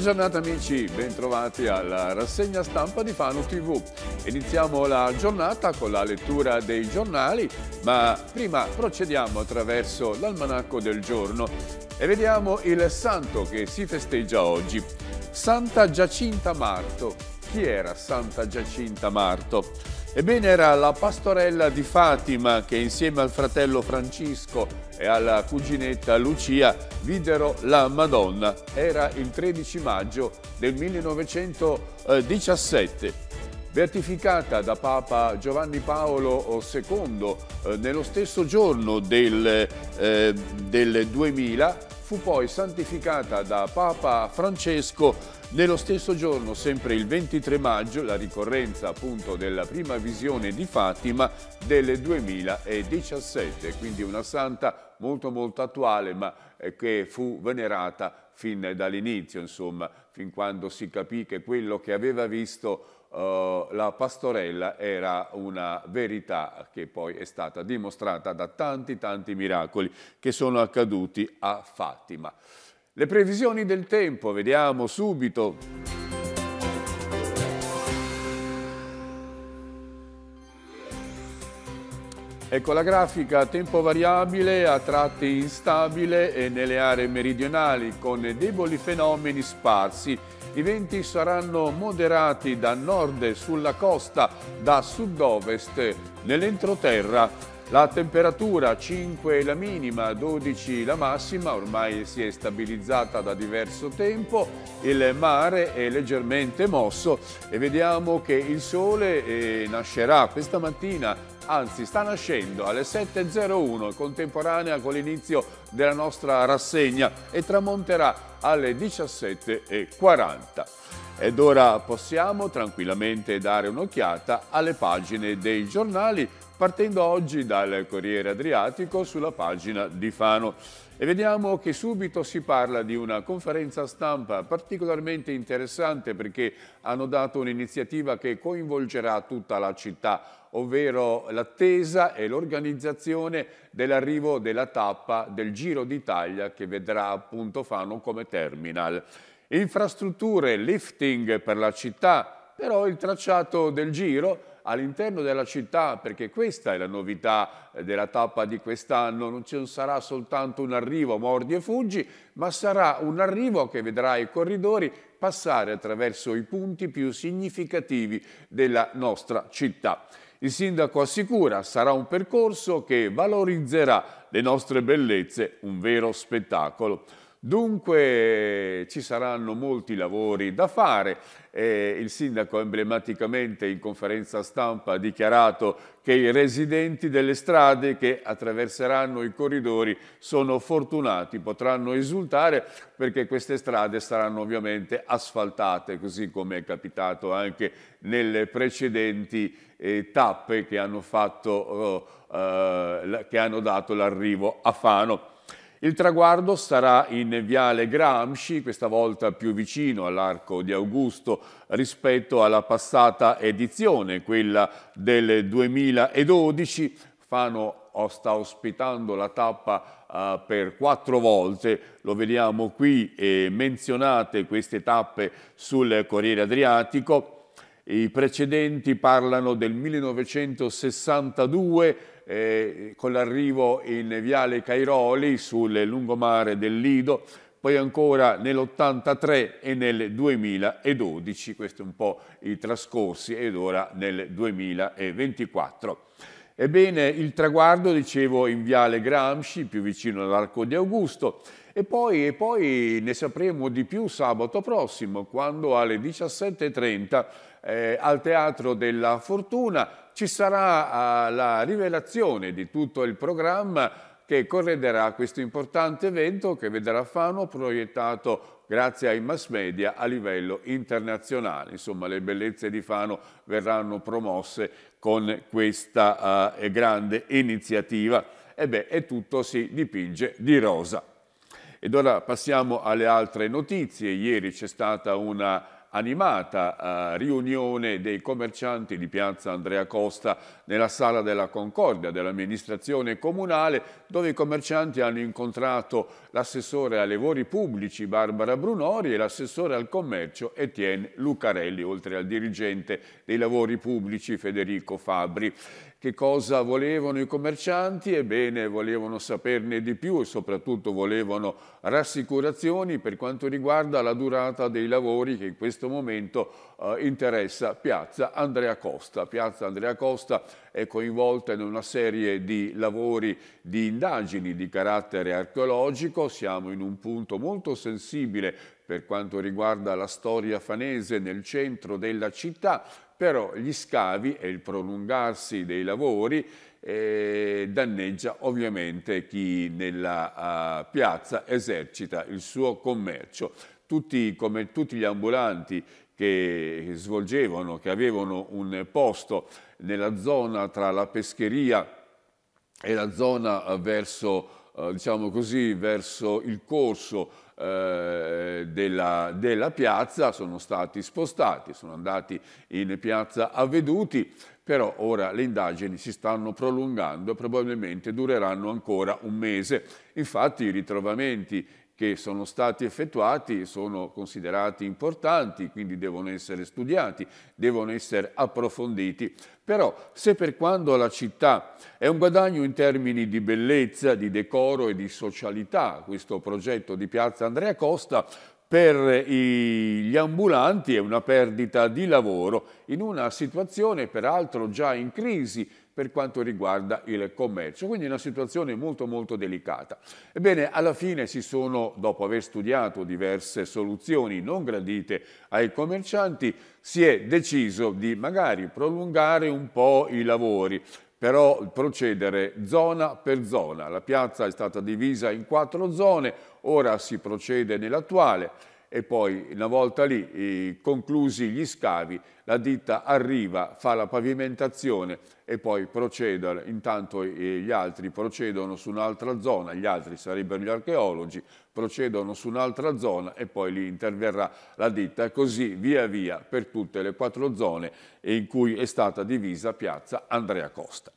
Buona giornata amici, bentrovati alla rassegna stampa di Fano TV. Iniziamo la giornata con la lettura dei giornali, ma prima procediamo attraverso l'almanacco del giorno e vediamo il santo che si festeggia oggi. Santa Giacinta Marto. Chi era Santa Giacinta Marto? Ebbene era la pastorella di Fatima che insieme al fratello Francisco e alla cuginetta Lucia videro la Madonna. Era il 13 maggio del 1917. Beatificata da Papa Giovanni Paolo II eh, nello stesso giorno del, eh, del 2000, fu poi santificata da Papa Francesco nello stesso giorno, sempre il 23 maggio, la ricorrenza appunto della prima visione di Fatima del 2017, quindi una santa molto molto attuale ma eh, che fu venerata fin dall'inizio, insomma, fin quando si capì che quello che aveva visto eh, la pastorella era una verità che poi è stata dimostrata da tanti tanti miracoli che sono accaduti a Fatima. Le previsioni del tempo, vediamo subito. Ecco la grafica, tempo variabile, a tratti instabile e nelle aree meridionali con deboli fenomeni sparsi i venti saranno moderati da nord e sulla costa, da sud-ovest nell'entroterra. La temperatura 5 la minima, 12 la massima, ormai si è stabilizzata da diverso tempo, il mare è leggermente mosso e vediamo che il sole eh, nascerà questa mattina anzi sta nascendo alle 7.01 contemporanea con l'inizio della nostra rassegna e tramonterà alle 17.40. Ed ora possiamo tranquillamente dare un'occhiata alle pagine dei giornali partendo oggi dal Corriere Adriatico sulla pagina di Fano. E vediamo che subito si parla di una conferenza stampa particolarmente interessante perché hanno dato un'iniziativa che coinvolgerà tutta la città, ovvero l'attesa e l'organizzazione dell'arrivo della tappa del Giro d'Italia che vedrà appunto Fano come terminal. Infrastrutture, lifting per la città, però il tracciato del Giro all'interno della città, perché questa è la novità eh, della tappa di quest'anno, non ci sarà soltanto un arrivo mordi e fuggi, ma sarà un arrivo che vedrà i corridori passare attraverso i punti più significativi della nostra città. Il sindaco assicura sarà un percorso che valorizzerà le nostre bellezze, un vero spettacolo. Dunque ci saranno molti lavori da fare. Eh, il sindaco emblematicamente in conferenza stampa ha dichiarato che i residenti delle strade che attraverseranno i corridori sono fortunati, potranno esultare perché queste strade saranno ovviamente asfaltate, così come è capitato anche nelle precedenti eh, tappe che hanno, fatto, oh, eh, che hanno dato l'arrivo a Fano. Il traguardo sarà in Viale Gramsci, questa volta più vicino all'Arco di Augusto rispetto alla passata edizione, quella del 2012. Fano sta ospitando la tappa uh, per quattro volte, lo vediamo qui eh, menzionate queste tappe sul Corriere Adriatico. I precedenti parlano del 1962 eh, con l'arrivo in Viale Cairoli sul lungomare del Lido, poi ancora nell'83 e nel 2012, questi un po' i trascorsi, ed ora nel 2024. Ebbene, il traguardo, dicevo, in Viale Gramsci, più vicino all'Arco di Augusto, e poi, e poi, ne sapremo di più sabato prossimo, quando alle 17.30 eh, al Teatro della Fortuna ci sarà ah, la rivelazione di tutto il programma che correderà questo importante evento che vedrà Fano proiettato grazie ai mass media a livello internazionale. Insomma, le bellezze di Fano verranno promosse con questa uh, grande iniziativa. E beh, e tutto si dipinge di rosa. Ed ora passiamo alle altre notizie. Ieri c'è stata una animata eh, riunione dei commercianti di Piazza Andrea Costa nella Sala della Concordia dell'amministrazione comunale dove i commercianti hanno incontrato l'assessore ai lavori pubblici Barbara Brunori e l'assessore al commercio Etienne Lucarelli oltre al dirigente dei lavori pubblici Federico Fabri. Che cosa volevano i commercianti? Ebbene, volevano saperne di più e soprattutto volevano rassicurazioni per quanto riguarda la durata dei lavori che in questo momento eh, interessa Piazza Andrea Costa. Piazza Andrea Costa è coinvolta in una serie di lavori di indagini di carattere archeologico, siamo in un punto molto sensibile per quanto riguarda la storia fanese nel centro della città, però gli scavi e il prolungarsi dei lavori eh, danneggia ovviamente chi nella uh, piazza esercita il suo commercio. Tutti, come tutti gli ambulanti che svolgevano, che avevano un posto nella zona tra la pescheria e la zona verso, eh, diciamo così, verso il corso eh, della, della piazza sono stati spostati, sono andati in piazza Avveduti, però ora le indagini si stanno prolungando e probabilmente dureranno ancora un mese. Infatti i ritrovamenti che sono stati effettuati sono considerati importanti, quindi devono essere studiati, devono essere approfonditi. Però se per quando la città è un guadagno in termini di bellezza, di decoro e di socialità, questo progetto di Piazza Andrea Costa, per gli ambulanti è una perdita di lavoro in una situazione peraltro già in crisi per quanto riguarda il commercio. Quindi una situazione molto molto delicata. Ebbene, alla fine si sono, dopo aver studiato diverse soluzioni non gradite ai commercianti, si è deciso di magari prolungare un po' i lavori però procedere zona per zona. La piazza è stata divisa in quattro zone, ora si procede nell'attuale e poi una volta lì eh, conclusi gli scavi la ditta arriva, fa la pavimentazione e poi procede, intanto eh, gli altri procedono su un'altra zona, gli altri sarebbero gli archeologi, procedono su un'altra zona e poi lì interverrà la ditta e così via via per tutte le quattro zone in cui è stata divisa piazza Andrea Costa.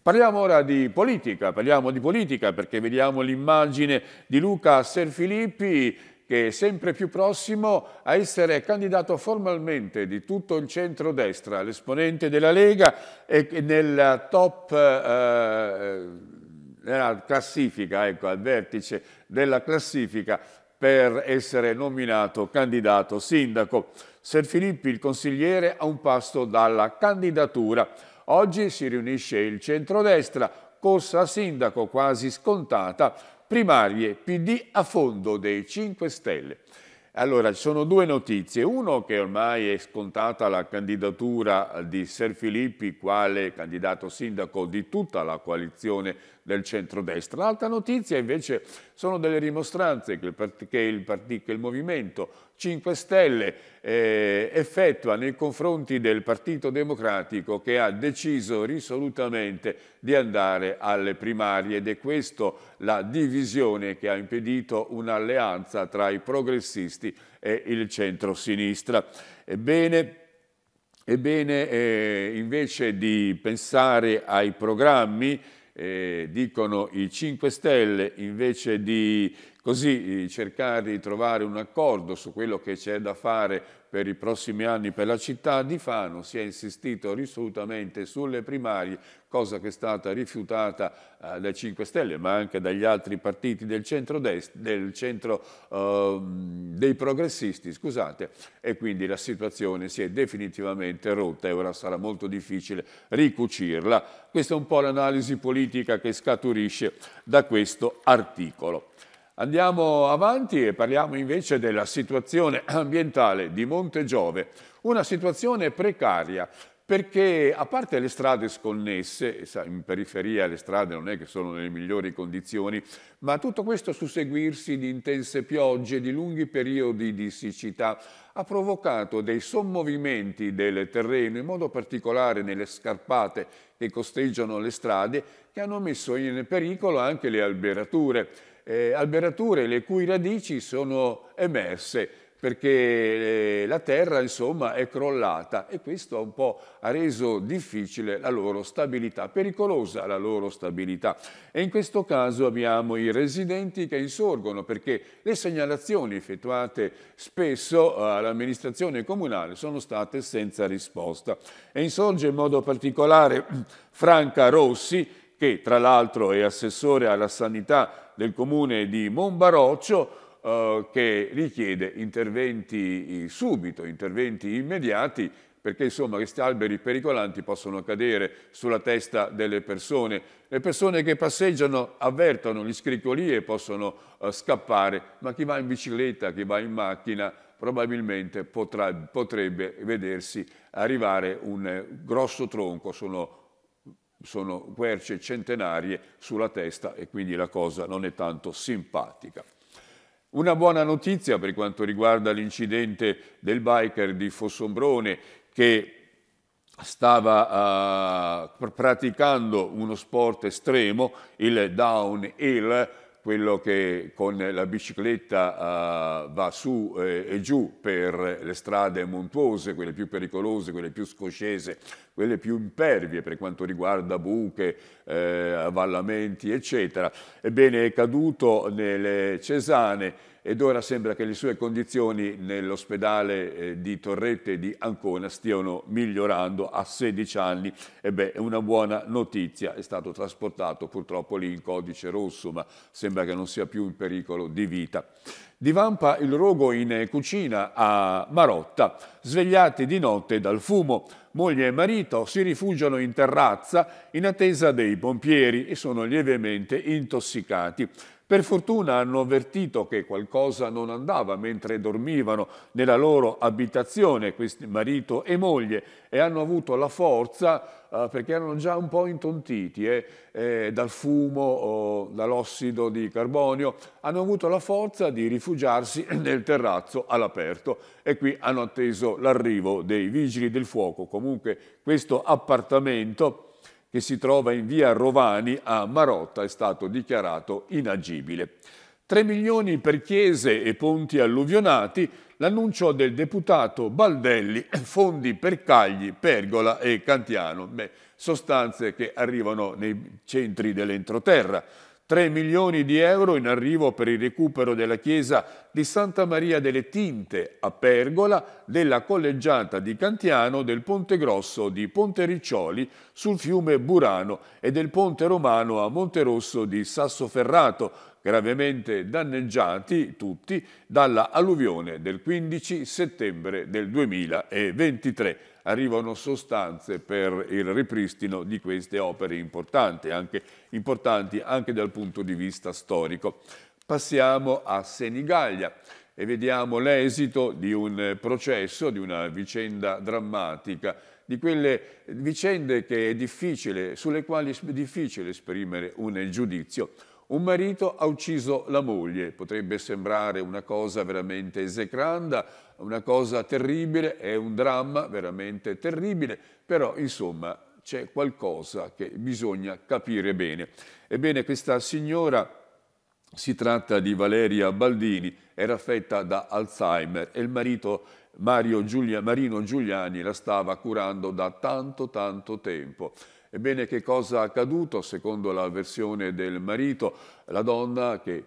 Parliamo ora di politica, parliamo di politica perché vediamo l'immagine di Luca Serfilippi che è sempre più prossimo a essere candidato formalmente di tutto il centro-destra, l'esponente della Lega e nella top eh, eh, nella classifica, ecco, al vertice della classifica per essere nominato candidato sindaco. Ser Filippi, il consigliere, a un passo dalla candidatura. Oggi si riunisce il centrodestra, corsa a sindaco quasi scontata, primarie, PD a fondo dei 5 Stelle. Allora, ci sono due notizie. Uno che ormai è scontata la candidatura di Ser Filippi quale candidato sindaco di tutta la coalizione del centrodestra. L'altra notizia invece sono delle rimostranze che il, che il, che il movimento 5 Stelle eh, effettua nei confronti del Partito Democratico che ha deciso risolutamente di andare alle primarie ed è questa la divisione che ha impedito un'alleanza tra i progressisti e il centrosinistra. Ebbene, ebbene eh, invece di pensare ai programmi eh, dicono i 5 Stelle, invece di così eh, cercare di trovare un accordo su quello che c'è da fare per i prossimi anni per la città di Fano si è insistito risolutamente sulle primarie, cosa che è stata rifiutata eh, dai 5 Stelle ma anche dagli altri partiti del centro, del centro eh, dei progressisti scusate, e quindi la situazione si è definitivamente rotta e ora sarà molto difficile ricucirla. Questa è un po' l'analisi politica che scaturisce da questo articolo. Andiamo avanti e parliamo invece della situazione ambientale di Monte Giove, una situazione precaria perché a parte le strade sconnesse, in periferia le strade non è che sono nelle migliori condizioni, ma tutto questo susseguirsi di intense piogge, di lunghi periodi di siccità, ha provocato dei sommovimenti del terreno, in modo particolare nelle scarpate che costeggiano le strade, che hanno messo in pericolo anche le alberature eh, alberature le cui radici sono emerse perché eh, la terra insomma è crollata e questo un po' ha reso difficile la loro stabilità, pericolosa la loro stabilità. E in questo caso abbiamo i residenti che insorgono perché le segnalazioni effettuate spesso eh, all'amministrazione comunale sono state senza risposta. E insorge in modo particolare Franca Rossi che tra l'altro è assessore alla sanità del comune di Monbaroccio, eh, che richiede interventi eh, subito, interventi immediati, perché insomma questi alberi pericolanti possono cadere sulla testa delle persone. Le persone che passeggiano avvertono gli scricoli e possono eh, scappare, ma chi va in bicicletta, chi va in macchina, probabilmente potrà, potrebbe vedersi arrivare un eh, grosso tronco, sono sono querce centenarie sulla testa e quindi la cosa non è tanto simpatica. Una buona notizia per quanto riguarda l'incidente del biker di Fossombrone che stava uh, praticando uno sport estremo, il downhill, quello che con la bicicletta uh, va su eh, e giù per le strade montuose, quelle più pericolose, quelle più scoscese quelle più impervie per quanto riguarda buche, eh, avvallamenti, eccetera. Ebbene, è caduto nelle Cesane ed ora sembra che le sue condizioni nell'ospedale eh, di Torrette di Ancona stiano migliorando a 16 anni. E beh, è una buona notizia, è stato trasportato purtroppo lì in codice rosso, ma sembra che non sia più in pericolo di vita. Divampa il rogo in cucina a Marotta, svegliati di notte dal fumo. Moglie e marito si rifugiano in terrazza in attesa dei pompieri e sono lievemente intossicati. Per fortuna hanno avvertito che qualcosa non andava mentre dormivano nella loro abitazione, questi marito e moglie, e hanno avuto la forza eh, perché erano già un po' intontiti eh, eh dal fumo, dall'ossido di carbonio, hanno avuto la forza di rifugiarsi nel terrazzo all'aperto e qui hanno atteso l'arrivo dei vigili del fuoco. Comunque questo appartamento che si trova in via Rovani a Marotta è stato dichiarato inagibile. 3 milioni per chiese e ponti alluvionati, l'annuncio del deputato Baldelli, fondi per Cagli, Pergola e Cantiano, Beh, sostanze che arrivano nei centri dell'entroterra. 3 milioni di euro in arrivo per il recupero della chiesa di Santa Maria delle Tinte a Pergola, della collegiata di Cantiano, del Ponte Grosso di Ponte Riccioli sul fiume Burano e del Ponte Romano a Monterosso di Sassoferrato, gravemente danneggiati tutti dalla alluvione del 15 settembre del 2023. Arrivano sostanze per il ripristino di queste opere importanti anche, importanti anche dal punto di vista storico. Passiamo a Senigallia e vediamo l'esito di un processo, di una vicenda drammatica, di quelle vicende sulle quali è difficile esprimere un giudizio. Un marito ha ucciso la moglie, potrebbe sembrare una cosa veramente esecranda, una cosa terribile, è un dramma veramente terribile, però insomma c'è qualcosa che bisogna capire bene. Ebbene, questa signora si tratta di Valeria Baldini, era affetta da Alzheimer e il marito Giulia, Marino Giuliani la stava curando da tanto tanto tempo. Ebbene, che cosa è accaduto? Secondo la versione del marito, la donna che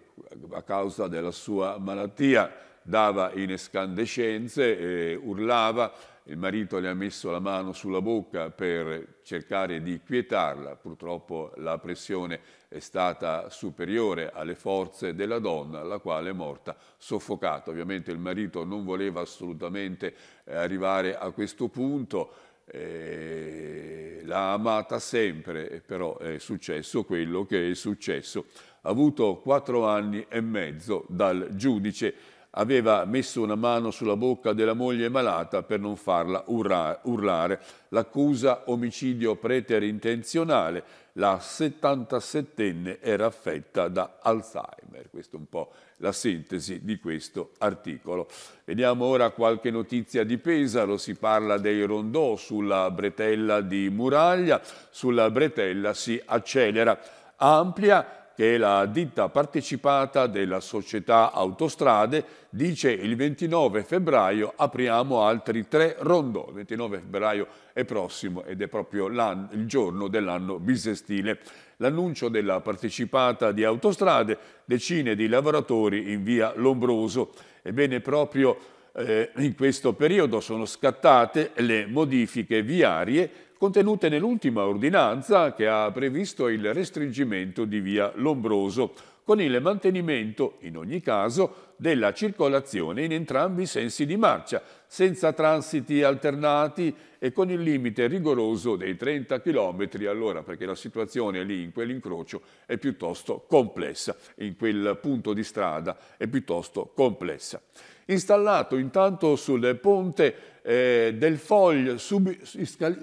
a causa della sua malattia dava in escandescenze, urlava, il marito le ha messo la mano sulla bocca per cercare di quietarla, purtroppo la pressione è stata superiore alle forze della donna, la quale è morta soffocata. Ovviamente il marito non voleva assolutamente eh, arrivare a questo punto, eh, l'ha amata sempre, però è successo quello che è successo. Ha avuto quattro anni e mezzo dal giudice aveva messo una mano sulla bocca della moglie malata per non farla urlare. L'accusa omicidio preterintenzionale, la 77enne era affetta da Alzheimer. Questa è un po' la sintesi di questo articolo. Vediamo ora qualche notizia di Pesaro, si parla dei rondò sulla bretella di Muraglia, sulla bretella si accelera amplia che è la ditta partecipata della società Autostrade, dice il 29 febbraio apriamo altri tre rondò. Il 29 febbraio è prossimo ed è proprio il giorno dell'anno bisestile. L'annuncio della partecipata di Autostrade, decine di lavoratori in via Lombroso. Ebbene, proprio eh, in questo periodo sono scattate le modifiche viarie contenute nell'ultima ordinanza che ha previsto il restringimento di via Lombroso, con il mantenimento, in ogni caso, della circolazione in entrambi i sensi di marcia, senza transiti alternati e con il limite rigoroso dei 30 km all'ora, perché la situazione lì in quell'incrocio è piuttosto complessa, in quel punto di strada è piuttosto complessa. Installato intanto sul ponte eh, del foglio, sub,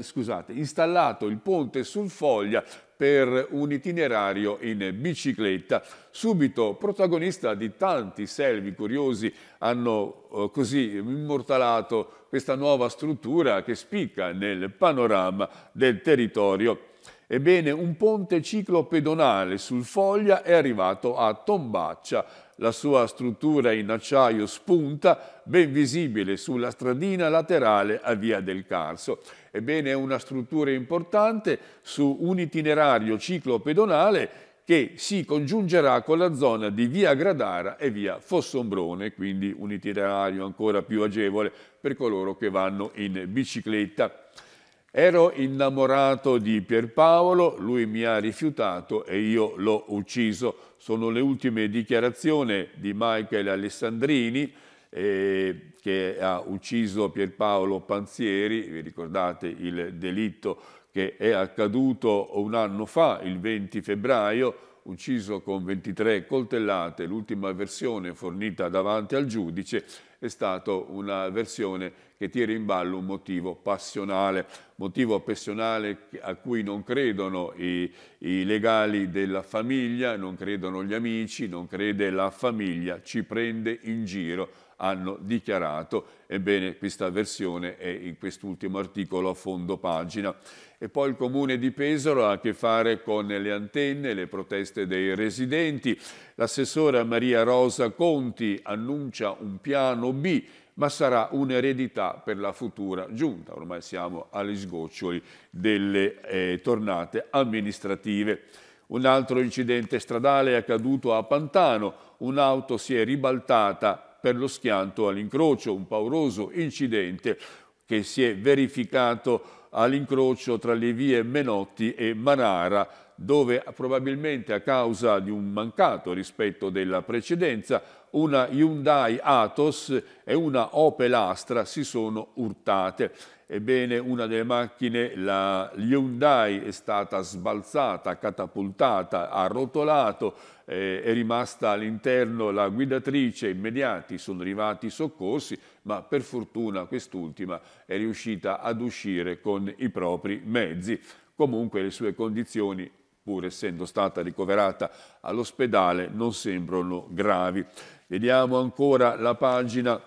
scusate, installato il ponte sul Foglia per un itinerario in bicicletta. Subito protagonista di tanti selvi curiosi hanno eh, così immortalato questa nuova struttura che spicca nel panorama del territorio. Ebbene, un ponte ciclopedonale sul Foglia è arrivato a Tombaccia, la sua struttura in acciaio spunta, ben visibile sulla stradina laterale a Via del Carso. Ebbene, è una struttura importante su un itinerario ciclopedonale che si congiungerà con la zona di Via Gradara e Via Fossombrone, quindi un itinerario ancora più agevole per coloro che vanno in bicicletta. Ero innamorato di Pierpaolo, lui mi ha rifiutato e io l'ho ucciso. Sono le ultime dichiarazioni di Michael Alessandrini eh, che ha ucciso Pierpaolo Panzieri, vi ricordate il delitto che è accaduto un anno fa, il 20 febbraio, ucciso con 23 coltellate, l'ultima versione fornita davanti al giudice è stata una versione che tira in ballo un motivo passionale, motivo passionale a cui non credono i, i legali della famiglia, non credono gli amici, non crede la famiglia, ci prende in giro, hanno dichiarato. Ebbene, questa versione è in quest'ultimo articolo a fondo pagina. E poi il comune di Pesaro ha a che fare con le antenne, le proteste dei residenti. L'assessora Maria Rosa Conti annuncia un piano B ma sarà un'eredità per la futura giunta. Ormai siamo agli sgoccioli delle eh, tornate amministrative. Un altro incidente stradale è accaduto a Pantano. Un'auto si è ribaltata per lo schianto all'incrocio, un pauroso incidente che si è verificato all'incrocio tra le vie Menotti e Manara dove probabilmente a causa di un mancato rispetto della precedenza una Hyundai Atos e una Opel Astra si sono urtate. Ebbene, una delle macchine, la Hyundai, è stata sbalzata, catapultata, arrotolato, eh, è rimasta all'interno la guidatrice, immediati sono arrivati i soccorsi, ma per fortuna quest'ultima è riuscita ad uscire con i propri mezzi. Comunque le sue condizioni pur essendo stata ricoverata all'ospedale, non sembrano gravi. Vediamo ancora la pagina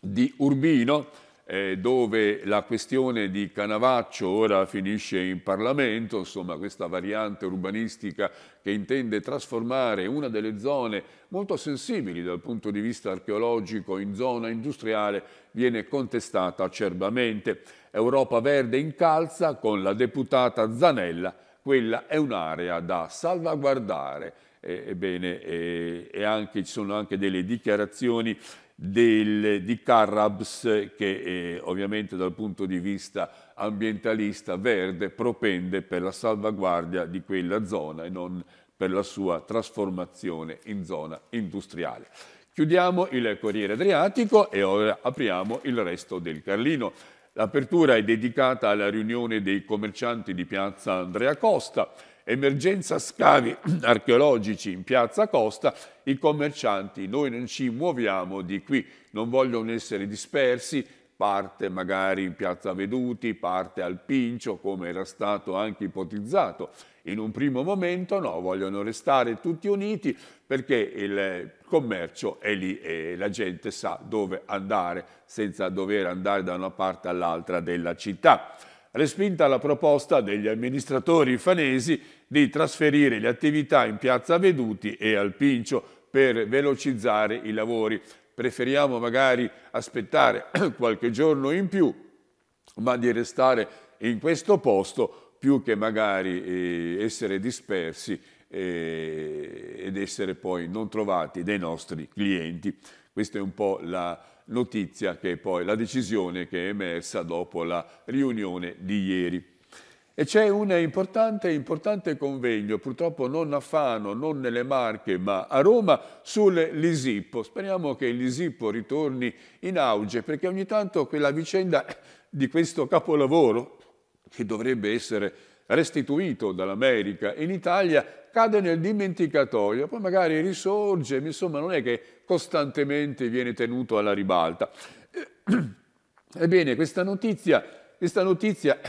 di Urbino, eh, dove la questione di Canavaccio ora finisce in Parlamento, insomma questa variante urbanistica che intende trasformare una delle zone molto sensibili dal punto di vista archeologico in zona industriale viene contestata acerbamente. Europa Verde incalza con la deputata Zanella quella è un'area da salvaguardare. Ebbene, e, e anche, ci sono anche delle dichiarazioni del, di Carrabs che eh, ovviamente dal punto di vista ambientalista verde propende per la salvaguardia di quella zona e non per la sua trasformazione in zona industriale. Chiudiamo il Corriere Adriatico e ora apriamo il resto del Carlino. L'apertura è dedicata alla riunione dei commercianti di piazza Andrea Costa, emergenza scavi archeologici in piazza Costa, i commercianti, noi non ci muoviamo di qui, non vogliono essere dispersi, parte magari in Piazza Veduti, parte al Pincio, come era stato anche ipotizzato. In un primo momento no, vogliono restare tutti uniti perché il commercio è lì e la gente sa dove andare senza dover andare da una parte all'altra della città. Respinta la proposta degli amministratori fanesi di trasferire le attività in Piazza Veduti e al Pincio per velocizzare i lavori preferiamo magari aspettare qualche giorno in più, ma di restare in questo posto più che magari eh, essere dispersi eh, ed essere poi non trovati dai nostri clienti. Questa è un po' la notizia che è poi la decisione che è emersa dopo la riunione di ieri. E c'è un importante, importante, convegno, purtroppo non a Fano, non nelle Marche, ma a Roma, sull'Isippo. Speriamo che l'Isippo ritorni in auge, perché ogni tanto quella vicenda di questo capolavoro, che dovrebbe essere restituito dall'America in Italia, cade nel dimenticatoio, poi magari risorge, insomma non è che costantemente viene tenuto alla ribalta. Ebbene, questa notizia, questa notizia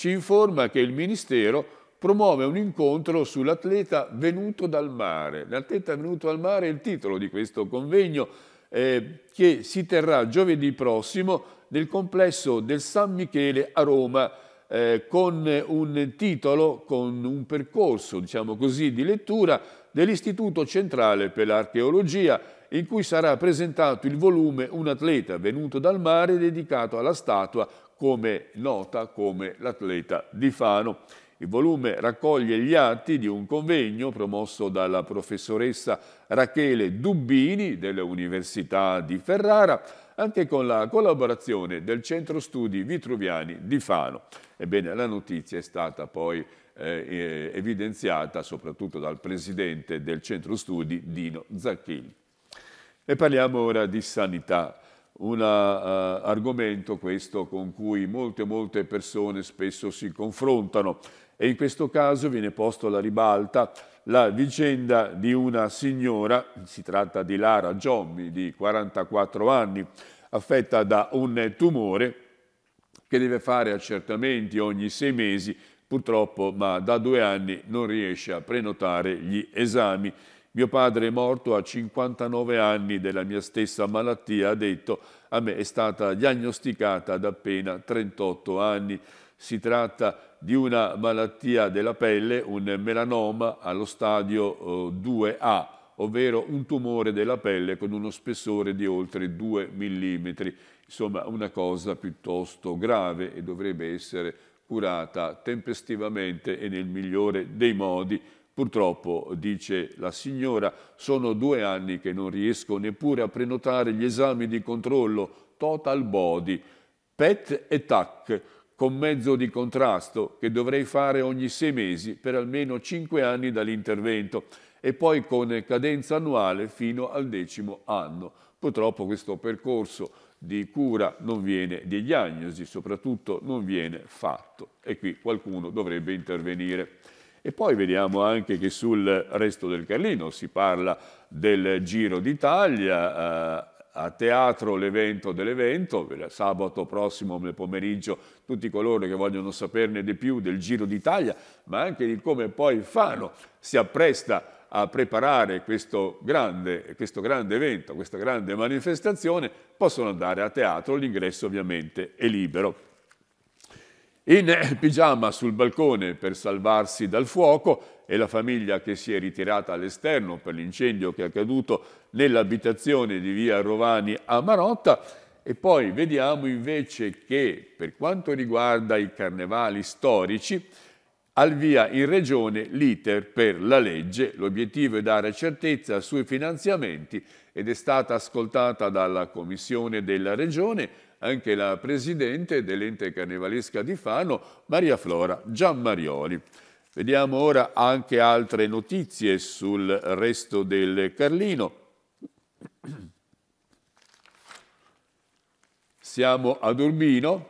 ci informa che il Ministero promuove un incontro sull'atleta venuto dal mare. L'atleta venuto dal mare è il titolo di questo convegno eh, che si terrà giovedì prossimo nel complesso del San Michele a Roma eh, con un titolo, con un percorso, diciamo così, di lettura dell'Istituto Centrale per l'Archeologia in cui sarà presentato il volume Un atleta venuto dal mare dedicato alla statua come, nota come l'atleta di Fano. Il volume raccoglie gli atti di un convegno promosso dalla professoressa Rachele Dubbini dell'Università di Ferrara, anche con la collaborazione del Centro Studi Vitruviani di Fano. Ebbene, la notizia è stata poi eh, eh evidenziata soprattutto dal presidente del Centro Studi, Dino Zacchini. E parliamo ora di sanità un uh, argomento questo con cui molte molte persone spesso si confrontano e in questo caso viene posto alla ribalta la vicenda di una signora, si tratta di Lara Giommi di 44 anni, affetta da un tumore che deve fare accertamenti ogni sei mesi, purtroppo ma da due anni non riesce a prenotare gli esami mio padre è morto a 59 anni della mia stessa malattia, ha detto, a me è stata diagnosticata ad appena 38 anni. Si tratta di una malattia della pelle, un melanoma allo stadio 2A, eh, ovvero un tumore della pelle con uno spessore di oltre 2 mm. Insomma, una cosa piuttosto grave e dovrebbe essere curata tempestivamente e nel migliore dei modi Purtroppo, dice la signora, sono due anni che non riesco neppure a prenotare gli esami di controllo total body, PET e TAC, con mezzo di contrasto che dovrei fare ogni sei mesi per almeno cinque anni dall'intervento e poi con cadenza annuale fino al decimo anno. Purtroppo questo percorso di cura non viene, di diagnosi soprattutto non viene fatto e qui qualcuno dovrebbe intervenire. E poi vediamo anche che sul resto del Carlino si parla del Giro d'Italia, eh, a teatro l'evento dell'evento, sabato prossimo nel pomeriggio tutti coloro che vogliono saperne di più del Giro d'Italia, ma anche di come poi Fano si appresta a preparare questo grande, questo grande evento, questa grande manifestazione, possono andare a teatro, l'ingresso ovviamente è libero in eh, pigiama sul balcone per salvarsi dal fuoco e la famiglia che si è ritirata all'esterno per l'incendio che è accaduto nell'abitazione di via Rovani a Marotta. E poi vediamo invece che per quanto riguarda i carnevali storici, al via in regione l'iter per la legge, l'obiettivo è dare certezza sui finanziamenti ed è stata ascoltata dalla Commissione della Regione anche la presidente dell'ente carnevalesca di Fano, Maria Flora Giammarioli. Vediamo ora anche altre notizie sul resto del Carlino. Siamo ad Urbino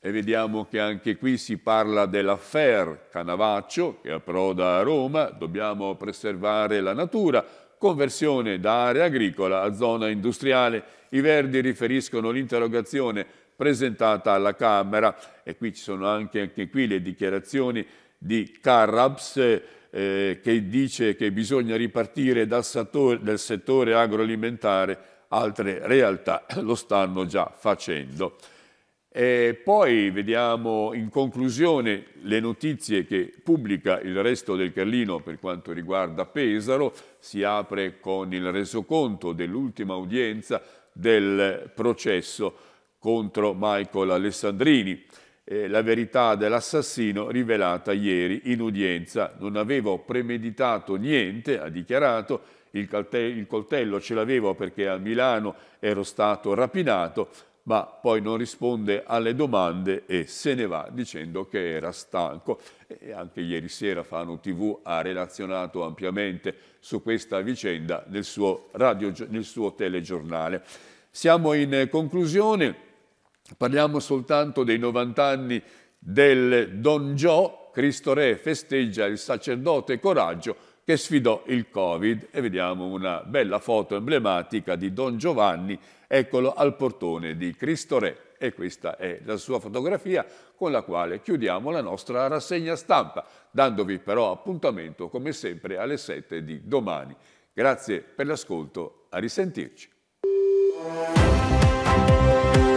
e vediamo che anche qui si parla dell'affair Canavaccio che approda a Roma, dobbiamo preservare la natura, conversione da area agricola a zona industriale. I Verdi riferiscono l'interrogazione presentata alla Camera e qui ci sono anche, anche qui le dichiarazioni di Carraps eh, che dice che bisogna ripartire dal settore, dal settore agroalimentare, altre realtà lo stanno già facendo. E poi vediamo in conclusione le notizie che pubblica il resto del Carlino per quanto riguarda Pesaro. Si apre con il resoconto dell'ultima udienza del processo contro Michael Alessandrini. Eh, la verità dell'assassino rivelata ieri in udienza. Non avevo premeditato niente, ha dichiarato, il, il coltello ce l'avevo perché a Milano ero stato rapinato, ma poi non risponde alle domande e se ne va dicendo che era stanco. E anche ieri sera Fano TV ha relazionato ampiamente su questa vicenda nel suo, radio, nel suo telegiornale. Siamo in conclusione, parliamo soltanto dei 90 anni del Don Gio, Cristo Re festeggia il sacerdote Coraggio che sfidò il Covid e vediamo una bella foto emblematica di Don Giovanni eccolo al portone di Cristo Re e questa è la sua fotografia con la quale chiudiamo la nostra rassegna stampa, dandovi però appuntamento come sempre alle 7 di domani. Grazie per l'ascolto, a risentirci.